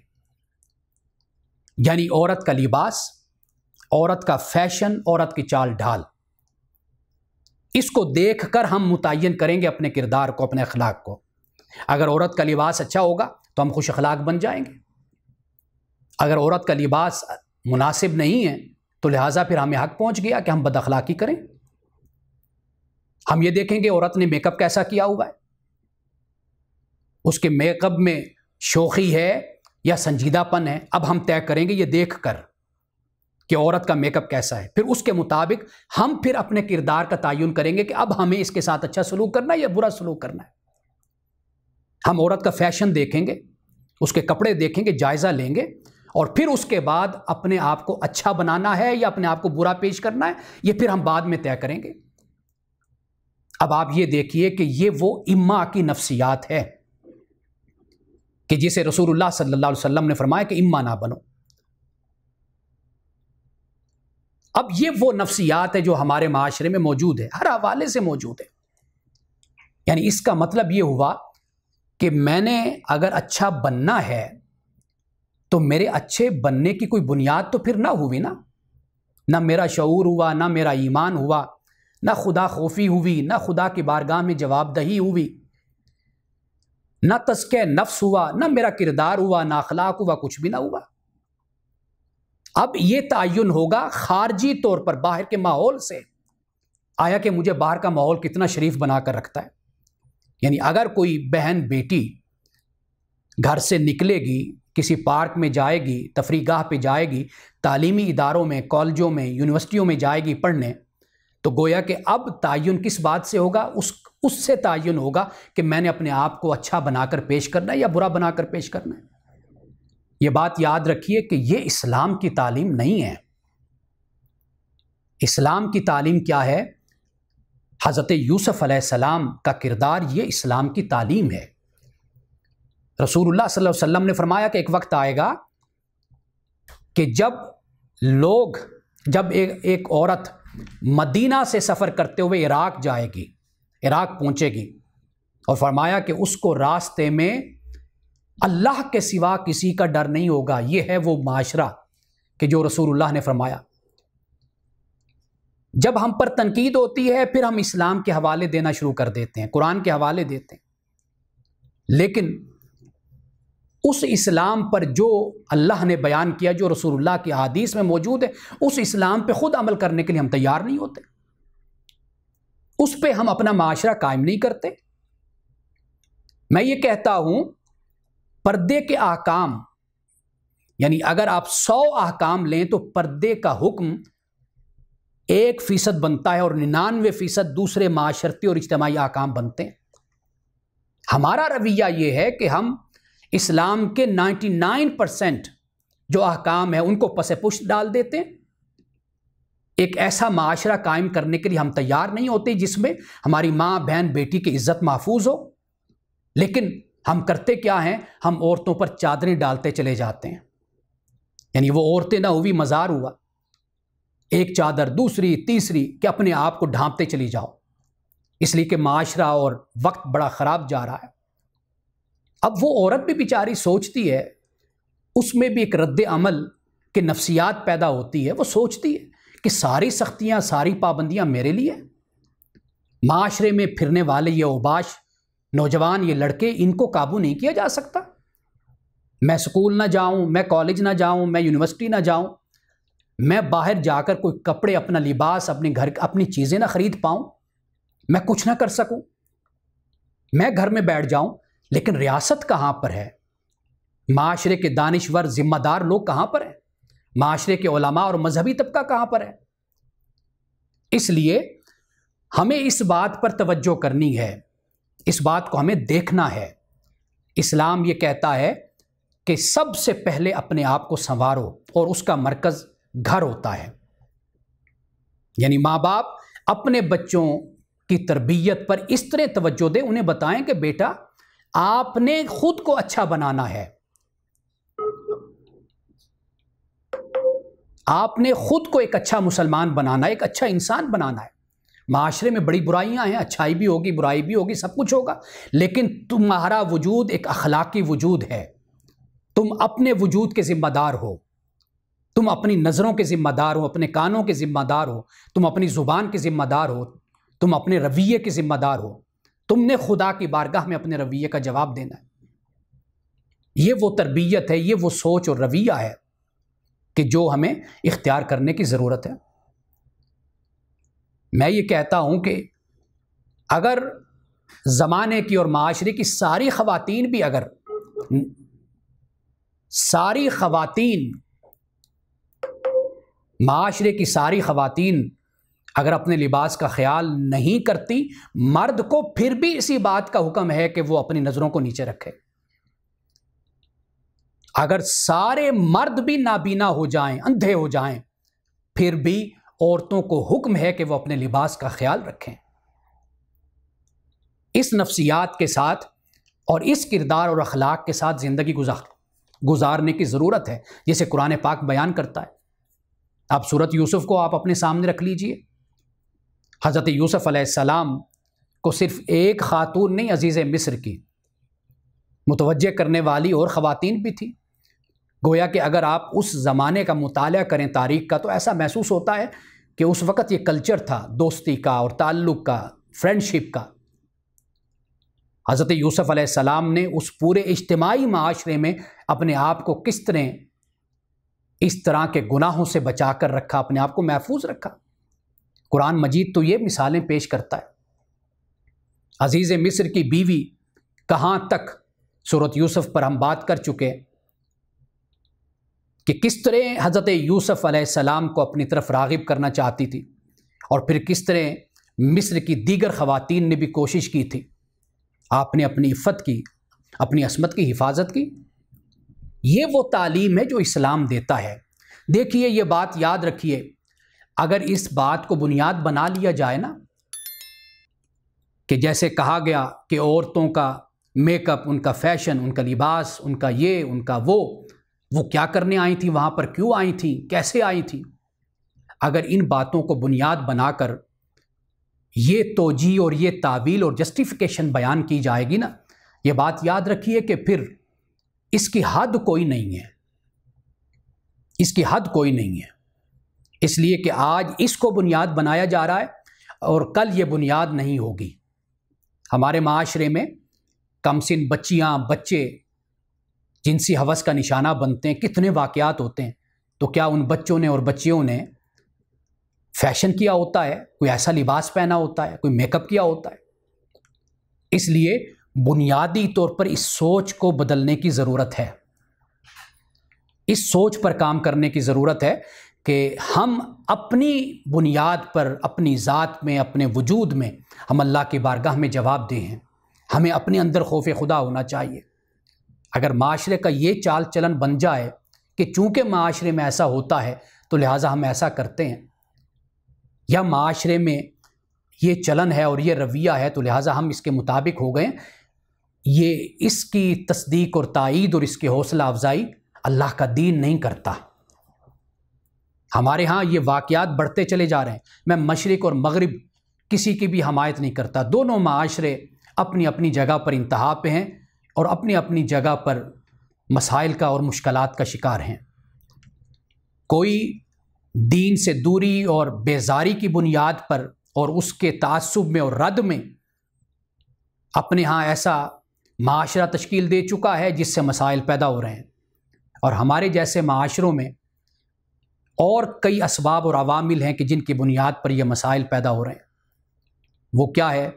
यानी औरत का लिबास औरत का फैशन औरत की चाल ढाल इसको देख कर हम मुतन करेंगे अपने किरदार को अपने अखलाक को अगर औरत का लिबास अच्छा होगा तो हम खुश अखलाक बन जाएंगे अगर औरत का लिबास मुनासिब नहीं है तो लिहाजा फिर हमें हक पहुंच गया कि हम बद अखलाकी करें हम ये देखेंगे औरत ने मेकअप कैसा किया हुआ है उसके मेकअप में शोखी है या संजीदापन है अब हम तय करेंगे ये देख कर कि औरत का मेकअप कैसा है फिर उसके मुताबिक हम फिर अपने किरदार का तयन करेंगे कि अब हमें इसके साथ अच्छा सलूक करना है या बुरा सलूक करना है हम औरत का फैशन देखेंगे उसके कपड़े देखेंगे जायज़ा लेंगे और फिर उसके बाद अपने आप को अच्छा बनाना है या अपने आप को बुरा पेश करना है ये फिर हम बाद में तय करेंगे अब आप ये देखिए कि ये वो इम्मा की नफ्सियात है कि जिसे रसूलुल्लाह सल्लल्लाहु अलैहि वसल्लम ने फरमाया कि इम्मा ना बनो अब ये वो नफ्सियात है जो हमारे माशरे में मौजूद है हर हवाले से मौजूद है यानी इसका मतलब ये हुआ कि मैंने अगर अच्छा बनना है तो मेरे अच्छे बनने की कोई बुनियाद तो फिर ना हुई ना ना मेरा शूर हुआ ना मेरा ईमान हुआ ना खुदा खोफी हुई ना खुदा की बारगाह में जवाबदही हुई ना तस्क नफ्स हुआ ना मेरा किरदार हुआ ना अखलाक हुआ कुछ भी ना हुआ अब यह तयन होगा खारजी तौर पर बाहर के माहौल से आया कि मुझे बाहर का माहौल कितना शरीफ बनाकर रखता है यानी अगर कोई बहन बेटी घर से निकलेगी किसी पार्क में जाएगी तफरी गाह पर जाएगी तालीमी इदारों में कॉलेजों में यूनिवर्सिटियों में जाएगी पढ़ने तो गोया कि अब तयन किस बात से होगा उस उससे तयन होगा कि मैंने अपने आप को अच्छा बनाकर पेश करना है या बुरा बनाकर पेश करना है ये बात याद रखिए कि ये इस्लाम की तालीम नहीं है इस्लाम की तालीम क्या है हज़रत यूसुफ सलाम का किरदार ये इस्लाम की तालीम है रसूलुल्लाह सल्लल्लाहु अलैहि वसल्लम ने फरमाया कि एक वक्त आएगा कि जब लोग जब एक एक औरत मदीना से सफ़र करते हुए इराक जाएगी इराक पहुंचेगी और फरमाया कि उसको रास्ते में अल्लाह के सिवा किसी का डर नहीं होगा यह है वो माशरा कि जो रसूलुल्लाह ने फरमाया जब हम पर तनकीद होती है फिर हम इस्लाम के हवाले देना शुरू कर देते हैं कुरान के हवाले देते हैं लेकिन उस इस्लाम पर जो अल्लाह ने बयान किया जो रसूलुल्लाह की हदीस में मौजूद है उस इस्लाम पे खुद अमल करने के लिए हम तैयार नहीं होते उस पर हम अपना माशरा कायम नहीं करते मैं ये कहता हूं पर्दे के आकाम यानी अगर आप सौ आकाम लें तो पर्दे का हुक्म एक फ़ीसद बनता है और निन्यानवे फ़ीसद दूसरे माशरती और इज्तमाही आकाम बनते हैं हमारा रवैया ये है कि हम इस्लाम के 99 परसेंट जो अहकाम है उनको पसे पुष्ट डाल देते हैं एक ऐसा माशरा कायम करने के लिए हम तैयार नहीं होते जिसमें हमारी माँ बहन बेटी की इज्जत महफूज हो लेकिन हम करते क्या हैं हम औरतों पर चादरें डालते चले जाते हैं यानी वो औरतें ना हुई मज़ार हुआ एक चादर दूसरी तीसरी कि अपने आप को ढांपते चली जाओ इसलिए कि माशरा और वक्त बड़ा ख़राब जा रहा है अब वो औरत भी बेचारी सोचती है उसमें भी एक रद्द अमल के नफ्सियात पैदा होती है वो सोचती है कि सारी सख्तियाँ सारी पाबंदियाँ मेरे लिए माशरे में फिरने वाले ये उबाश नौजवान ये लड़के इनको काबू नहीं किया जा सकता मैं स्कूल ना जाऊं मैं कॉलेज ना जाऊं मैं यूनिवर्सिटी ना जाऊं मैं बाहर जाकर कोई कपड़े अपना लिबास अपने घर अपनी चीज़ें ना खरीद पाऊं मैं कुछ ना कर सकूं मैं घर में बैठ जाऊं लेकिन रियासत कहां पर है माशरे के दानश्वर जिम्मेदार लोग कहां पर हैं माशरे के ओलमा और मजहबी तबका कहां पर है इसलिए हमें इस बात पर तवज्जो करनी है इस बात को हमें देखना है इस्लाम ये कहता है कि सबसे पहले अपने आप को संवारो और उसका मरकज़ घर होता है यानी माँ बाप अपने बच्चों की तरबियत पर इस तरह तवज्जो दे उन्हें बताएं कि बेटा आपने खुद को अच्छा बनाना है आपने खुद को एक अच्छा मुसलमान बनाना है एक अच्छा इंसान बनाना है माशरे में बड़ी बुराइयाँ हैं अच्छाई भी होगी बुराई भी होगी सब कुछ होगा लेकिन तुम्हारा वजूद एक अखलाकी वजूद है तुम अपने वजूद के ज़िम्मेदार हो तुम अपनी नज़रों के ज़िम्मेदार हो अपने कानों के ज़िम्मेदार हो तुम अपनी ज़ुबान के ज़िम्मेदार हो तुम अपने रवैये के ज़िम्मेदार हो तुमने खुदा की बारगाह में अपने रवैये का जवाब देना है ये वो तरबियत है ये वो सोच और रवैया है कि जो हमें इख्तियार करने की ज़रूरत है मैं ये कहता हूँ कि अगर ज़माने की और माशरे की सारी ख़वातीन भी अगर सारी ख़वातीन माशरे की सारी ख़वातीन अगर अपने लिबास का ख्याल नहीं करती मर्द को फिर भी इसी बात का हुक्म है कि वो अपनी नज़रों को नीचे रखे अगर सारे मर्द भी नाबीना हो जाएं अंधे हो जाएं फिर भी औरतों को हुक्म है कि वह अपने लिबास का ख्याल रखें इस नफ्सियात के साथ और इस किरदार और अखलाक के साथ ज़िंदगी गुजार गुजारने की ज़रूरत है जिसे कुरान पाक बयान करता है आप सूरत यूसुफ़ को आप अपने सामने रख लीजिए हज़रत यूसुफ़ अलैहिस्सलाम को सिर्फ़ एक ख़ातून नहीं अज़ीज़ मिस्र की मुतवजह करने वाली और ख़वातीन भी थी गोया कि अगर आप उस ज़माने का मुताल करें तारीख का तो ऐसा महसूस होता है कि उस वक़्त ये कल्चर था दोस्ती का और ताल्लुक़ का फ्रेंडशिप का हज़रत यूसुफ़ सलाम ने उस पूरे इज्तमाही माशरे में अपने आप को किस तरह इस तरह के गुनाहों से बचा कर रखा अपने आप को महफूज रखा कुरान मजीद तो ये मिसालें पेश करता है अजीज़ मिस्र की बीवी कहाँ तक सूरत यूसुफ़ पर हम बात कर चुके हैं कि किस तरह हज़रत यूसुफ सलाम को अपनी तरफ रागिब करना चाहती थी और फिर किस तरह मिस्र की दीगर खवतिन ने भी कोशिश की थी आपने अपनी इफ़्फ़त की अपनी असमत की हिफाजत की ये वो तालीम है जो इस्लाम देता है देखिए ये बात याद रखिए अगर इस बात को बुनियाद बना लिया जाए ना कि जैसे कहा गया कि औरतों का मेकअप उनका फैशन उनका लिबास उनका ये उनका वो वो क्या करने आई थी वहां पर क्यों आई थी कैसे आई थी अगर इन बातों को बुनियाद बनाकर ये तोजी और ये तावील और जस्टिफिकेशन बयान की जाएगी ना ये बात याद रखिए कि फिर इसकी हद कोई नहीं है इसकी हद कोई नहीं है इसलिए कि आज इसको बुनियाद बनाया जा रहा है और कल ये बुनियाद नहीं होगी हमारे माशरे में कमसिन बच्चियाँ बच्चे जिनसी हवस का निशाना बनते हैं कितने वाक़ात होते हैं तो क्या उन बच्चों ने और बच्चियों ने फैशन किया होता है कोई ऐसा लिबास पहना होता है कोई मेकअप किया होता है इसलिए बुनियादी तौर पर इस सोच को बदलने की ज़रूरत है इस सोच पर काम करने की ज़रूरत है कि हम अपनी बुनियाद पर अपनी ज़ात में अपने वजूद में हम अल्लाह की बारगाह में जवाब दें हमें अपने अंदर खौफ खुदा होना चाहिए अगर माशरे का ये चाल चलन बन जाए कि चूँकि माशरे में ऐसा होता है तो लिहाजा हम ऐसा करते हैं या माशरे में ये चलन है और ये रवैया है तो लिहाजा हम इसके मुताबिक हो गए ये इसकी तस्दीक और तइद और इसकी हौसला अफजाई अल्लाह का दीन नहीं करता हमारे यहाँ ये वाक़ात बढ़ते चले जा रहे हैं मैं मशरक़ और मगरब किसी की भी हमायत नहीं करता दोनों माशरे अपनी अपनी जगह पर इंतहा पे हैं और अपनी अपनी जगह पर मसाइल का और मुश्किल का शिकार हैं कोई दीन से दूरी और बेजारी की बुनियाद पर और उसके तसब में और रद में अपने यहाँ ऐसा माशरा तश्कील दे चुका है जिससे मसाइल पैदा हो रहे हैं और हमारे जैसे माशरों में और कई इसबाब और अवामिल हैं कि जिनकी बुनियाद पर यह मसाइल पैदा हो रहे हैं वो क्या है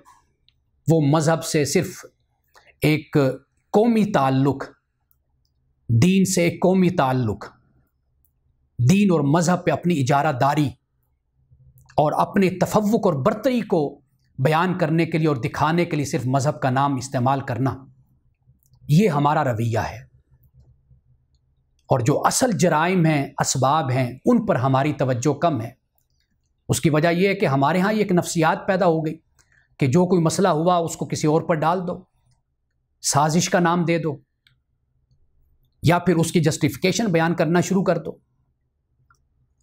वो मज़हब से सिर्फ़ एक कौमी ताल्लुक दीन से एक कौमी ताल्लुक दीन और मज़हब पे अपनी इजारादारी और अपने तफवक और बरतरी को बयान करने के लिए और दिखाने के लिए सिर्फ मज़हब का नाम इस्तेमाल करना ये हमारा रवैया है और जो असल जराइम हैं इसबाब हैं उन पर हमारी तवज्जो कम है उसकी वजह यह है कि हमारे यहाँ ये एक नफसियात पैदा हो गई कि जो कोई मसला हुआ उसको किसी और पर डाल दो साजिश का नाम दे दो या फिर उसकी जस्टिफिकेशन बयान करना शुरू कर दो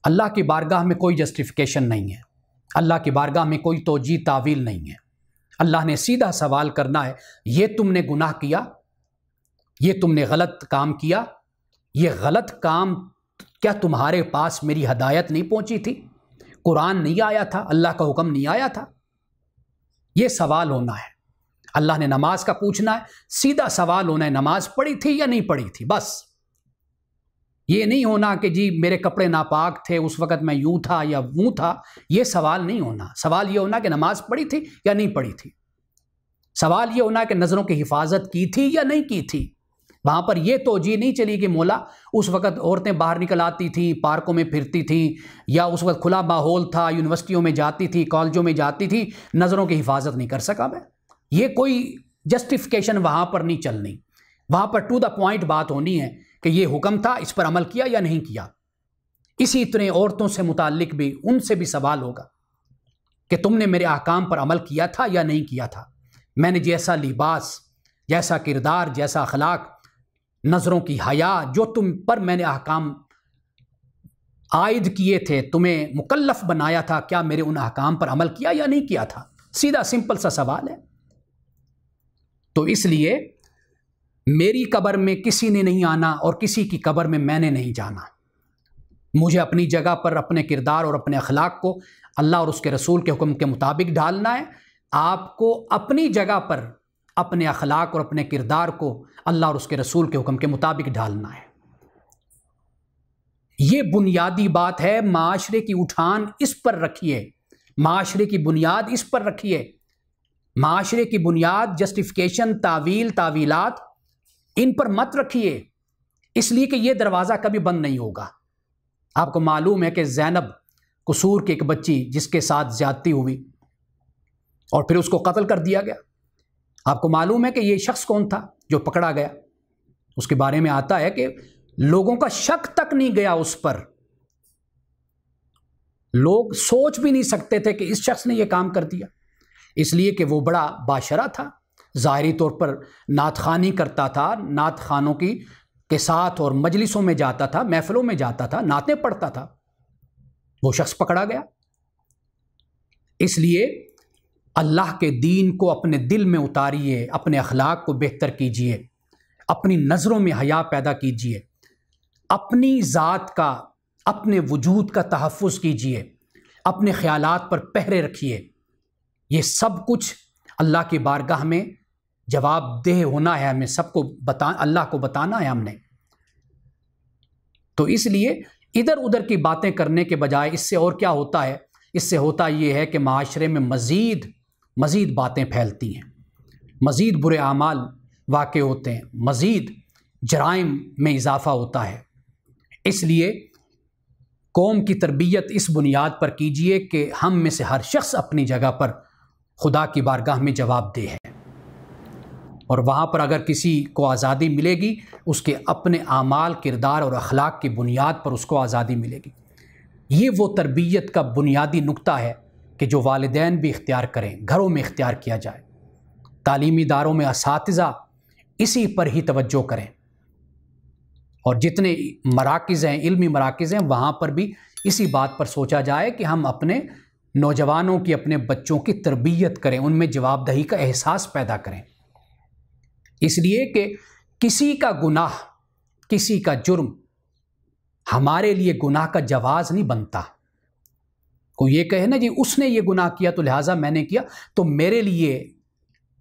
अल्लाह की बारगाह में कोई जस्टिफिकेशन नहीं है अल्लाह की बारगाह में कोई तोजी तावील नहीं है अल्लाह ने सीधा सवाल करना है ये तुमने गुनाह किया ये तुमने गलत काम किया ये गलत काम क्या तुम्हारे पास मेरी हदायत नहीं पहुंची थी कुरान नहीं आया था अल्लाह का हुक्म नहीं आया था ये सवाल होना है अल्लाह ने नमाज का पूछना है सीधा सवाल होना है नमाज पढ़ी थी या नहीं पढ़ी थी बस ये नहीं होना कि जी मेरे कपड़े नापाक थे उस वक़्त मैं यूं था या वो था ये सवाल नहीं होना सवाल ये होना कि नमाज पढ़ी थी या नहीं पढ़ी थी सवाल ये होना कि नज़रों की हिफाजत की थी या नहीं की थी वहाँ पर यह तोजी नहीं चली कि मोला उस वक़्त औरतें बाहर निकल आती थीं पार्कों में फिरती थीं या उस वक़्त खुला माहौल था यूनिवर्सिटियों में जाती थी कॉलेजों में जाती थी नज़रों की हिफाजत नहीं कर सका मैं ये कोई जस्टिफिकेशन वहाँ पर नहीं चलनी वहाँ पर टू द पॉइंट बात होनी है कि ये हुक्म था इस पर अमल किया या नहीं किया इसी इतने औरतों से मुतालिक भी उनसे भी सवाल होगा कि तुमने मेरे आकाम पर अमल किया था या नहीं किया था मैंने जैसा लिबास जैसा किरदार जैसा अखलाक नज़रों की हया जो तुम पर मैंने अहकाम आयद किए थे तुम्हें मुकल्लफ बनाया था क्या मेरे उन अहकाम पर अमल किया या नहीं किया था सीधा सिंपल सा सवाल है तो इसलिए मेरी कब्र में किसी ने नहीं आना और किसी की कब्र में मैंने नहीं जाना मुझे अपनी जगह पर अपने किरदार और अपने अखलाक को अल्लाह और उसके रसूल के हुक्म के मुताबिक ढालना है आपको अपनी जगह पर अपने अखलाक और अपने किरदार को अल्लाह और उसके रसूल के हुक्म के मुताबिक ढालना है ये बुनियादी बात है माशरे की उठान इस पर रखिए माशरे की बुनियाद इस पर रखिए माशरे की बुनियाद जस्टिफिकेशन तावील तावीलात इन पर मत रखिए इसलिए कि यह दरवाज़ा कभी बंद नहीं होगा आपको मालूम है कि जैनब कसूर की एक बच्ची जिसके साथ ज्यादती हुई और फिर उसको कत्ल कर दिया गया आपको मालूम है कि यह शख्स कौन था जो पकड़ा गया उसके बारे में आता है कि लोगों का शक तक नहीं गया उस पर लोग सोच भी नहीं सकते थे कि इस शख्स ने यह काम कर दिया इसलिए कि वो बड़ा बाशरा था ज़ाहरी तौर पर नात खानी करता था नात खानों की के साथ और मजलिसों में जाता था महफिलों में जाता था नातें पढ़ता था वो शख्स पकड़ा गया इसलिए अल्लाह के दीन को अपने दिल में उतारिए अपने अखलाक को बेहतर कीजिए अपनी नज़रों में हया पैदा कीजिए अपनी ज़ात का अपने वजूद का तहफ़ कीजिए अपने ख्यालात पर पहरे रखिए ये सब कुछ अल्लाह की बारगाह में जवाबदेह होना है हमें सबको बता अल्लाह को बताना है हमने तो इसलिए इधर उधर की बातें करने के बजाय इससे और क्या होता है इससे होता ये है कि माशरे में मज़ीद मज़ीद बातें फैलती हैं मज़ीद बुरे आमाल वाक़ होते हैं मज़ीद जराइम में इजाफ़ा होता है इसलिए कौम की तरबियत इस बुनियाद पर कीजिए कि हम में से हर शख्स अपनी जगह पर खुदा की बारगाह में जवाबदेह है और वहाँ पर अगर किसी को आज़ादी मिलेगी उसके अपने आमाल किरदार और अखलाक की बुनियाद पर उसको आज़ादी मिलेगी ये वो तरबियत का बुनियादी नुक्ता है कि जो वालदेन भी इख्तियार करें घरों में इख्तियार किया जाए तालीमी इदारों में इस इसी पर ही तवज्जो करें और जितने मराकज़ हैं इल्मी मराकज़ हैं वहाँ पर भी इसी बात पर सोचा जाए कि हम अपने नौजवानों की अपने बच्चों की तरबियत करें उनमें जवाबदही का एहसास पैदा करें इसलिए कि किसी का गुनाह किसी का जुर्म हमारे लिए गुनाह का जवाज़ नहीं बनता कोई ये कहे ना जी उसने ये गुनाह किया तो लिहाजा मैंने किया तो मेरे लिए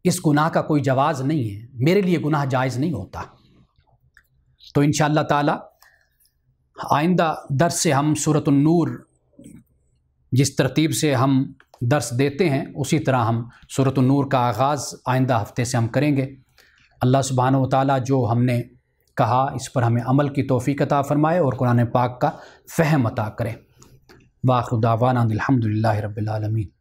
इस गुनाह का कोई जवाज़ नहीं है मेरे लिए गुनाह जायज़ नहीं होता तो इन ताला आइंदा दर से हम सूरत नूर जिस तरतीब से हम दर्स देते हैं उसी तरह हम सूरत नूर का आगाज़ आइंदा हफ्ते से हम करेंगे अल्लाह सुबहान ताली जो हमने कहा इस पर हमें अमल की तोफ़ी अता फ़रमाए और कुरान पाक का फ़हम अता करें वाखुदावाना अलहमदिल्ला रबालमीन